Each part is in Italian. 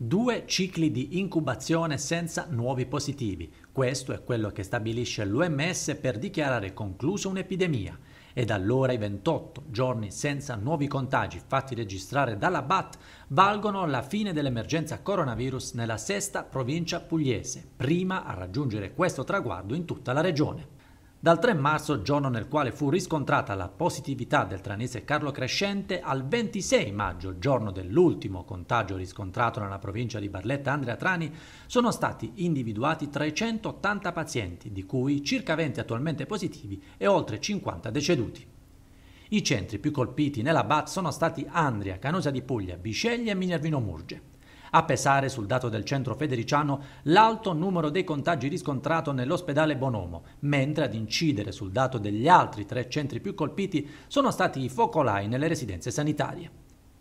Due cicli di incubazione senza nuovi positivi. Questo è quello che stabilisce l'OMS per dichiarare conclusa un'epidemia. E da allora i 28 giorni senza nuovi contagi fatti registrare dalla BAT valgono la fine dell'emergenza coronavirus nella sesta provincia pugliese, prima a raggiungere questo traguardo in tutta la regione. Dal 3 marzo, giorno nel quale fu riscontrata la positività del tranese Carlo Crescente, al 26 maggio, giorno dell'ultimo contagio riscontrato nella provincia di Barletta Andrea Trani, sono stati individuati 380 pazienti, di cui circa 20 attualmente positivi e oltre 50 deceduti. I centri più colpiti nella BAT sono stati Andria, Canosa di Puglia, Bisceglie e Minervino Murge. A pesare sul dato del centro federiciano l'alto numero dei contagi riscontrato nell'ospedale Bonomo, mentre ad incidere sul dato degli altri tre centri più colpiti sono stati i focolai nelle residenze sanitarie.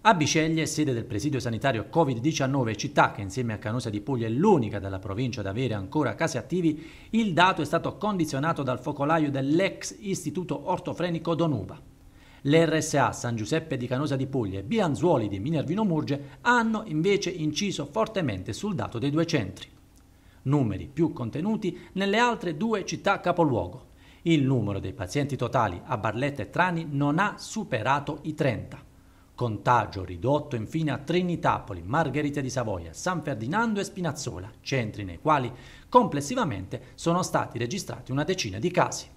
A Biceglie, sede del presidio sanitario Covid-19 città, che insieme a Canosa di Puglia è l'unica della provincia ad avere ancora casi attivi, il dato è stato condizionato dal focolaio dell'ex istituto ortofrenico Donuba. L'RSA San Giuseppe di Canosa di Puglia e Bianzuoli di Minervino Murge hanno invece inciso fortemente sul dato dei due centri. Numeri più contenuti nelle altre due città capoluogo. Il numero dei pazienti totali a Barletta e Trani non ha superato i 30. Contagio ridotto infine a Trinitapoli, Margherita di Savoia, San Ferdinando e Spinazzola, centri nei quali complessivamente sono stati registrati una decina di casi.